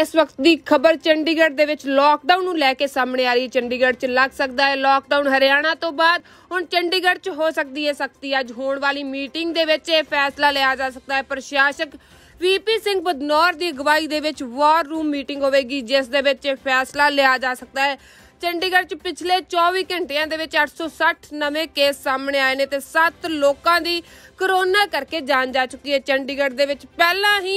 ਇਸ ਵਕਤ ਦੀ ਖਬਰ ਚੰਡੀਗੜ੍ਹ ਦੇ ਵਿੱਚ ਲੋਕਡਾਊਨ ਨੂੰ ਲੈ ਕੇ ਸਾਹਮਣੇ ਆ ਰਹੀ ਹੈ ਚੰਡੀਗੜ੍ਹ 'ਚ ਲੱਗ ਸਕਦਾ ਹੈ ਲੋਕਡਾਊਨ ਹਰਿਆਣਾ ਤੋਂ ਬਾਅਦ ਹੁਣ ਚੰਡੀਗੜ੍ਹ 'ਚ ਹੋ ਸਕਦੀ ਹੈ ਸਖਤੀ ਅੱਜ ਹੋਣ ਵਾਲੀ ਮੀਟਿੰਗ ਦੇ ਵਿੱਚ ਇਹ ਫੈਸਲਾ ਲਿਆ ਜਾ ਸਕਦਾ ਹੈ ਪ੍ਰਸ਼ਾਸਕ ਵੀਪੀ ਸਿੰਘ ਬਦਨੌਰ ਦੀ ਅਗਵਾਈ ਦੇ ਵਿੱਚ ਵਾਰ ਰੂਮ ਮੀਟਿੰਗ ਹੋਵੇਗੀ ਜਿਸ ਦੇ ਵਿੱਚ ਇਹ ਫੈਸਲਾ ਲਿਆ ਜਾ ਸਕਦਾ ਹੈ ਚੰਡੀਗੜ੍ਹ 'ਚ ਪਿਛਲੇ 24 ਘੰਟਿਆਂ ਦੇ ਵਿੱਚ 860 ਨਵੇਂ ਕੇਸ ਸਾਹਮਣੇ ਆਏ ਨੇ ਤੇ 7 ਲੋਕਾਂ ਦੀ ਕਰੋਨਾ ਕਰਕੇ ਜਾਨ ਜਾ ਚੁੱਕੀ ਹੈ ਚੰਡੀਗੜ੍ਹ ਦੇ ਵਿੱਚ ਪਹਿਲਾਂ ਹੀ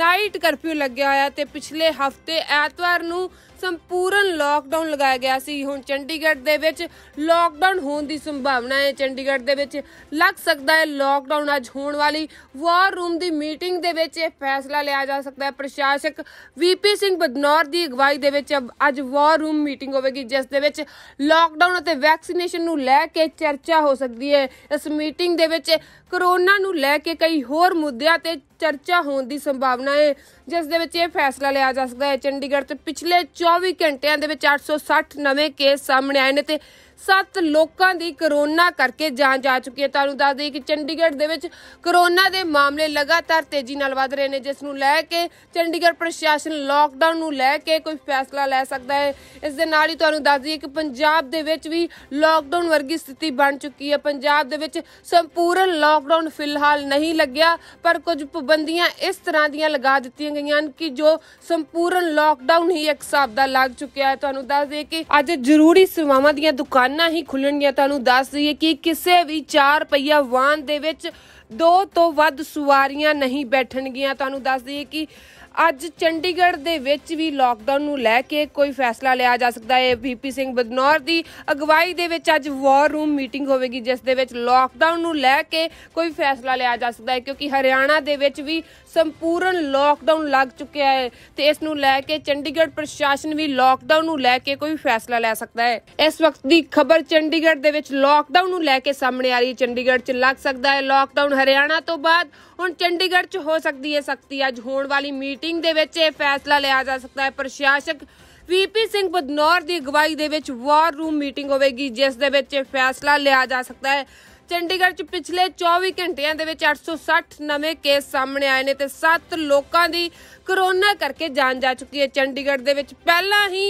ਨਾਈਟ ਕਰਫਿਊ ਲੱਗਿਆ ਹੋਇਆ ਤੇ ਪਿਛਲੇ ਹਫਤੇ ਐਤਵਾਰ ਨੂੰ ਸੰਪੂਰਨ ਲੋਕਡਾਊਨ ਲਗਾਇਆ ਗਿਆ ਸੀ ਹੁਣ ਚੰਡੀਗੜ੍ਹ ਦੇ ਵਿੱਚ ਲੋਕਡਾਊਨ ਹੋਣ ਦੀ ਸੰਭਾਵਨਾ ਹੈ ਚੰਡੀਗੜ੍ਹ ਦੇ ਵਿੱਚ ਲੱਗ ਸਕਦਾ ਹੈ ਲੋਕਡਾਊਨ ਅੱਜ ਹੋਣ ਵਾਲੀ ਵਾਰ ਰੂਮ ਦੀ ਮੀਟਿੰਗ ਦੇ ਵਿੱਚ ਇਹ ਫੈਸਲਾ ਲਿਆ ਜਾ ਸਕਦਾ ਹੈ ਪ੍ਰਸ਼ਾਸਕ ਵੀਪੀ ਸਿੰਘ ਬਦਨੌਰ ਦੀ ਅਗਵਾਈ ਦੇ ਵਿੱਚ ਅੱਜ ਵਾਰ ਰੂਮ ਮੀਟਿੰਗ ਹੋਵੇਗੀ ਜਿਸ ਦੇ ਵਿੱਚ ਲੋਕਡਾਊਨ ਅਤੇ ਵੈਕਸੀਨੇਸ਼ਨ ਨੂੰ ਲੈ ਕੇ ਚਰਚਾ ਹੋ ਸਕਦੀ ਹੈ ਇਸ ਮੀਟਿੰਗ ਦੇ ਵਿੱਚ ਕਰੋਨਾ ਨੂੰ ਲੈ ਕੇ ਕਈ ਹੋਰ ਮੁੱਦਿਆਂ ਤੇ ਚਰਚਾ ਹੋਣ ਦੀ ਸੰਭਾਵਨਾ ਹੈ ਜਿਸ ਦੇ ਵਿੱਚ ਇਹ ਫੈਸਲਾ ਲਿਆ ਜਾ ਸਕਦਾ ਹੈ ਚੰਡੀਗੜ੍ਹ ਤੇ ਪਿਛਲੇ 24 ਘੰਟਿਆਂ ਦੇ ਵਿੱਚ 860 ਨਵੇਂ ਕੇਸ ਸਾਹਮਣੇ ਆਏ ਨੇ ਤੇ 7 ਲੋਕਾਂ ਦੀ ਕਰੋਨਾ ਕਰਕੇ ਜਾਨ ਜਾ ਚੁੱਕੀ ਹੈ ਤੁਹਾਨੂੰ ਦੱਸ ਦਈਏ ਕਿ ਚੰਡੀਗੜ੍ਹ ਦੇ ਵਿੱਚ ਕਰੋਨਾ ਦੇ ਮਾਮਲੇ ਲਗਾਤਾਰ ਤੇਜ਼ੀ ਨਾਲ ਵਧ ਰਹੇ ਨੇ ਜਿਸ ਨੂੰ ਲੈ ਕੇ ਚੰਡੀਗੜ੍ਹ ਪ੍ਰਸ਼ਾਸਨ ਲੋਕਡਾਊਨ ਨੂੰ ਲੈ ਕੇ ਕੋਈ ਫੈਸਲਾ ਲੈ ਸਕਦਾ ਹੈ ਇਸ ਦੇ ਨਾਲ ਹੀ ਤੁਹਾਨੂੰ ਦੱਸ ਦਈਏ ਕਿ ਪੰਜਾਬ ਦੇ ਵਿੱਚ ਵੀ ਲੋਕਡਾਊਨ ਵਰਗੀ ਸਥਿਤੀ ਬਣ ਚੁੱਕੀ ਹੈ ਪੰਜਾਬ ਦੇ ਵਿੱਚ ਸੰਪੂਰਨ ਲੋਕਡਾਊਨ ਫਿਲਹਾਲ ਨਹੀਂ ਲੱਗਿਆ ਪਰ ਕੁਝ ਪਾਬੰਦੀਆਂ ਇਸ ਤਰ੍ਹਾਂ ਦੀਆਂ ਲਗਾ ਦਿੱਤੀਆਂ ਗਈਆਂ ਹਨ ਕਿ ਜੋ ਸੰਪੂਰਨ ਲੋਕਡਾਊਨ ਹੀ ਇੱਕ ਹਿਸਾਬ ਦਾ ਲੱਗ ਚੁੱਕਿਆ ਹੈ ਤੁਹਾਨੂੰ ਦੱਸ ਦਈਏ ਕਿ ਅੱਜ ਜ਼ਰੂਰੀ ਸੇਵਾਵਾਂ ਦੀਆਂ ਦੁਕਾਨਾਂ ਦੁਕਾਨਾਂ ਹੀ ਖੁੱਲਣਗੀਆਂ ਤੁਹਾਨੂੰ ਦੱਸ ਦਈਏ ਕਿ ਕਿਸੇ ਵੀ 4 ਪਹੀਆ ਵਾਹਨ ਦੇ ਵਿੱਚ ਦੋ ਤੋਂ ਵੱਧ ਸਵਾਰੀਆਂ ਨਹੀਂ ਬੈਠਣਗੀਆਂ ਤੁਹਾਨੂੰ ਦੱਸ ਦਈਏ ਕਿ ਅੱਜ ਚੰਡੀਗੜ੍ਹ ਦੇ ਵਿੱਚ ਵੀ ਲਾਕਡਾਊਨ ਨੂੰ ਲੈ ਕੇ ਕੋਈ ਫੈਸਲਾ ਲਿਆ ਜਾ ਸਕਦਾ ਹੈ ਵੀਪੀ ਸਿੰਘ ਬਦਨੌਰ ਦੀ ਅਗਵਾਈ ਦੇ ਵਿੱਚ ਅੱਜ ਵਾਰ ਰੂਮ ਮੀਟਿੰਗ ਹੋਵੇਗੀ ਜਿਸ ਦੇ ਵਿੱਚ ਲਾਕਡਾਊਨ ਨੂੰ ਲੈ ਕੇ ਕੋਈ ਫੈਸਲਾ ਲਿਆ ਜਾ ਸਕਦਾ ਹੈ ਕਿਉਂਕਿ ਹਰਿਆਣਾ ਦੇ ਵਿੱਚ ਵੀ ਸੰਪੂਰਨ ਲਾਕਡਾਊਨ ਲੱਗ ਚੁੱਕਿਆ ਹੈ ਤੇ ਇਸ ਨੂੰ ਲੈ ਕੇ ਚੰਡੀਗੜ੍ਹ ਪ੍ਰਸ਼ਾਸਨ ਵੀ ਲਾਕਡਾਊਨ ਨੂੰ ਲੈ ਕੇ ਕੋਈ ਫੈਸਲਾ ਲੈ ਸਕਦਾ ਹੈ ਇਸ ਵਕਤ ਦੀ ਖਬਰ ਚੰਡੀਗੜ੍ਹ ਦੇ ਵਿੱਚ ਲਾਕਡਾਊਨ ਨੂੰ ਲੈ ਕੇ ਸਾਹਮਣੇ ਆ ਰਹੀ ਚੰਡੀਗੜ੍ਹ 'ਚ ਲੱਗ ਸਕਦਾ ਹੈ ਲਾਕਡਾਊਨ ਹਰਿਆਣਾ ਤੋਂ ਬਾਅਦ ਹੁਣ ਚੰਡੀਗੜ੍ਹ 'ਚ ਹੋ ਸਕਦੀ ਹੈ ਸਖਤੀ ਅੱਜ ਹੋਣ ਵਾਲੀ ਮੀਟਿੰਗ ਮੀਟਿੰਗ ਦੇ ਵਿੱਚ ਇਹ ਫੈਸਲਾ ਲਿਆ ਜਾ ਸਕਦਾ ਹੈ ਪ੍ਰਸ਼ਾਸਕ ਵੀਪੀ ਸਿੰਘ ਬਦਨੌਰ ਦੀ ਅਗਵਾਈ ਦੇ ਵਿੱਚ ਵਾਰ ਰੂਮ ਮੀਟਿੰਗ ਹੋਵੇਗੀ ਜਿਸ ਦੇ ਵਿੱਚ ਇਹ ਫੈਸਲਾ ਲਿਆ ਜਾ ਸਕਦਾ ਹੈ ਚੰਡੀਗੜ੍ਹ 'ਚ ਪਿਛਲੇ 24 ਘੰਟਿਆਂ ਦੇ ਵਿੱਚ 860 ਨਵੇਂ ਕੇਸ ਸਾਹਮਣੇ ਆਏ ਨੇ ਤੇ 7 ਲੋਕਾਂ ਦੀ ਕਰੋਨਾ ਕਰਕੇ ਜਾਨ ਜਾ ਚੁੱਕੀ ਹੈ ਚੰਡੀਗੜ੍ਹ ਦੇ ਵਿੱਚ ਪਹਿਲਾਂ ਹੀ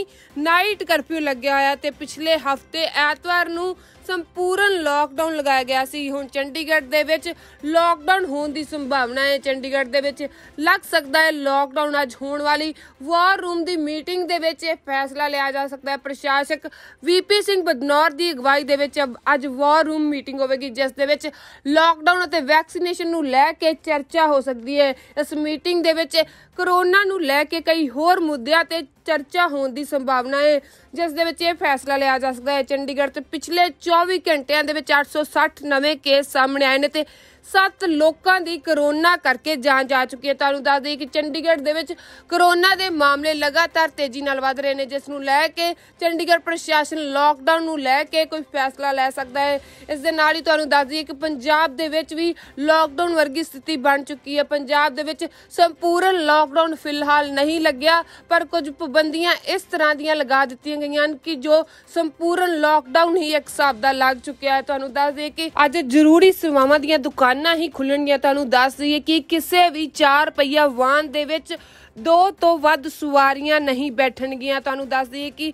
ਨਾਈਟ ਕਰਫਿਊ ਲੱਗਿਆ ਹੋਇਆ ਤੇ ਪਿਛਲੇ ਹਫਤੇ ਐਤਵਾਰ ਨੂੰ ਸੰਪੂਰਨ ਲਾਕਡਾਊਨ ਲਗਾਇਆ ਗਿਆ ਸੀ ਹੁਣ ਚੰਡੀਗੜ੍ਹ ਦੇ ਵਿੱਚ ਲਾਕਡਾਊਨ ਹੋਣ ਦੀ ਸੰਭਾਵਨਾ ਹੈ ਚੰਡੀਗੜ੍ਹ ਦੇ ਵਿੱਚ ਲੱਗ ਸਕਦਾ ਹੈ ਲਾਕਡਾਊਨ ਅੱਜ ਹੋਣ ਵਾਲੀ ਵਾਰ ਰੂਮ ਦੀ ਮੀਟਿੰਗ ਦੇ ਵਿੱਚ ਇਹ ਫੈਸਲਾ ਲਿਆ ਜਾ ਸਕਦਾ ਹੈ ਪ੍ਰਸ਼ਾਸਕ ਵੀਪੀ ਸਿੰਘ ਬਦਨੌਰ ਦੀ ਅਗਵਾਈ ਦੇ ਵਿੱਚ ਅੱਜ ਵਾਰ ਰੂਮ ਮੀਟਿੰਗ ਹੋਵੇਗੀ ਜਿਸ ਦੇ ਵਿੱਚ ਲਾਕਡਾਊਨ ਅਤੇ ਵੈਕਸੀਨੇਸ਼ਨ ਨੂੰ ਲੈ ਕੇ ਚਰਚਾ ਹੋ ਸਕਦੀ ਹੈ ਇਸ ਮੀਟਿੰਗ ਦੇ ਵਿੱਚ ਕਰੋਨਾ ਨੂੰ ਲੈ ਕੇ ਕਈ ਹੋਰ ਮੁੱਦਿਆਂ ਤੇ ਚਰਚਾ ਹੋਣ ਦੀ ਸੰਭਾਵਨਾ ਹੈ ਜਿਸ ਦੇ ਵਿੱਚ ਇਹ ਫੈਸਲਾ ਲਿਆ ਜਾ ਸਕਦਾ ਹੈ ਚੰਡੀਗੜ੍ਹ 'ਚ ਪਿਛਲੇ 24 ਘੰਟਿਆਂ ਦੇ ਵਿੱਚ 860 ਨਵੇਂ ਕੇਸ ਸਾਹਮਣੇ ਆਏ ਨੇ ਤੇ 7 ਲੋਕਾਂ ਦੀ ਕਰੋਨਾ ਕਰਕੇ ਜਾਨ ਜਾ ਚੁੱਕੀ ਹੈ ਤੁਹਾਨੂੰ ਦੱਸ ਦਈਏ ਕਿ ਚੰਡੀਗੜ੍ਹ ਦੇ ਵਿੱਚ ਕਰੋਨਾ ਦੇ ਮਾਮਲੇ ਲਗਾਤਾਰ ਤੇਜ਼ੀ ਨਾਲ ਵਧ ਰਹੇ ਨੇ ਜਿਸ ਨੂੰ ਲੈ ਕੇ ਚੰਡੀਗੜ੍ਹ ਪ੍ਰਸ਼ਾਸਨ ਲਾਕਡਾਊਨ ਨੂੰ ਲੈ ਕੇ ਕੋਈ ਫੈਸਲਾ ਲੈ ਸਕਦਾ ਹੈ ਇਸ ਦੇ ਨਾਲ ਹੀ ਤੁਹਾਨੂੰ ਦੱਸ ਦਈਏ ਕਿ ਪੰਜਾਬ ਦੇ ਵਿੱਚ ਵੀ ਲਾਕਡਾਊਨ ਵਰਗੀ ਸਥਿਤੀ ਬਣ ਚੁੱਕੀ ਹੈ ਪੰਜਾਬ ਦੇ ਵਿੱਚ ਸੰਪੂਰਨ ਲਾਕ ਲਾਕਡਾਊਨ ਫਿਲਹਾਲ ਨਹੀਂ ਲੱਗਿਆ ਪਰ ਕੁਝ ਪਾਬੰਦੀਆਂ ਇਸ ਤਰ੍ਹਾਂ ਦੀਆਂ ਲਗਾ ਦਿੱਤੀਆਂ ਗਈਆਂ ਹਨ ਕਿ ਜੋ ਸੰਪੂਰਨ ਲਾਕਡਾਊਨ ਹੀ ਇੱਕ ਹਿਸਾਬ ਦਾ ਲੱਗ ਚੁੱਕਿਆ ਹੈ ਤੁਹਾਨੂੰ ਦੱਸ ਦੇ ਕਿ ਅੱਜ ਜ਼ਰੂਰੀ ਸੇਵਾਵਾਂ ਦੀਆਂ ਦੁਕਾਨਾਂ ਹੀ ਖੁੱਲਣਗੀਆਂ ਤੁਹਾਨੂੰ ਦੱਸ ਦਈਏ ਕਿ ਕਿਸੇ ਵੀ 4 ਪਹੀਆ ਵਾਹਨ ਦੇ ਵਿੱਚ ਦੋ ਤੋਂ ਵੱਧ ਸਵਾਰੀਆਂ ਨਹੀਂ ਬੈਠਣਗੀਆਂ ਤੁਹਾਨੂੰ ਦੱਸ ਦਈਏ ਕਿ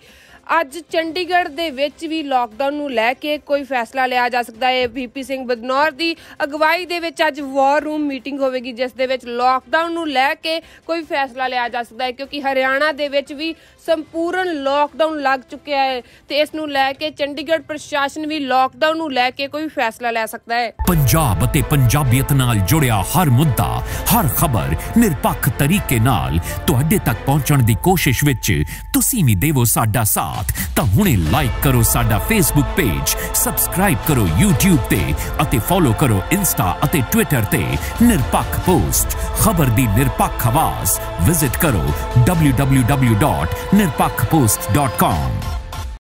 ਅੱਜ ਚੰਡੀਗੜ੍ਹ ਦੇ ਵਿੱਚ ਵੀ ਲਾਕਡਾਊਨ ਨੂੰ ਲੈ ਕੇ ਕੋਈ ਫੈਸਲਾ ਲਿਆ ਜਾ ਸਕਦਾ ਹੈ ਵੀਪੀ ਸਿੰਘ ਬਦਨੌਰ ਦੀ ਅਗਵਾਈ ਦੇ ਵਿੱਚ ਅੱਜ ਵਾਰ ਰੂਮ ਮੀਟਿੰਗ ਹੋਵੇਗੀ ਜਿਸ ਦੇ ਵਿੱਚ ਲਾਕਡਾਊਨ ਨੂੰ ਲੈ ਕੇ ਕੋਈ ਫੈਸਲਾ ਲਿਆ ਜਾ ਸਕਦਾ ਹੈ ਕਿਉਂਕਿ ਹਰਿਆਣਾ ਦੇ ਵਿੱਚ ਵੀ ਸੰਪੂਰਨ ਲਾਕਡਾਊਨ ਲੱਗ ਚੁੱਕਿਆ ਹੈ ਤੇ ਇਸ ਨੂੰ ਲੈ ਕੇ ਚੰਡੀਗੜ੍ਹ ਪ੍ਰਸ਼ਾਸਨ ਵੀ ਲਾਕਡਾਊਨ ਨੂੰ ਲੈ ਕੇ ਕੋਈ ਫੈਸਲਾ ਲੈ ਸਕਦਾ ਹੈ ਪੰਜਾਬ ਅਤੇ ਪੰਜਾਬੀਅਤ ਨਾਲ ਜੁੜਿਆ ਹਰ ਮੁੱਦਾ ਹਰ ਖਬਰ ਨਿਰਪੱਖ ਤਰੀਕੇ ਨਾਲ ਤੁਹਾਡੇ ਤੱਕ ਪਹੁੰਚਣ ਦੀ ਕੋਸ਼ਿਸ਼ ਵਿੱਚ ਤੁਸੀਂ ਵੀ ਦੇਵੋ ਸਾਡਾ ਸਾਥ ਸਾਥ ਤਾਂ ਹੁਣੇ ਲਾਈਕ ਕਰੋ ਸਾਡਾ ਫੇਸਬੁੱਕ ਪੇਜ ਸਬਸਕ੍ਰਾਈਬ ਕਰੋ YouTube ਤੇ ਅਤੇ ਫੋਲੋ ਕਰੋ ਇੰਸਟਾ ਅਤੇ ਟਵਿੱਟਰ ਤੇ ਨਿਰਪੱਖ ਪੋਸਟ ਖਬਰ ਦੀ ਨਿਰਪੱਖ ਆਵਾਜ਼ ਵਿਜ਼ਿਟ ਕਰੋ www.nirpakhpost.com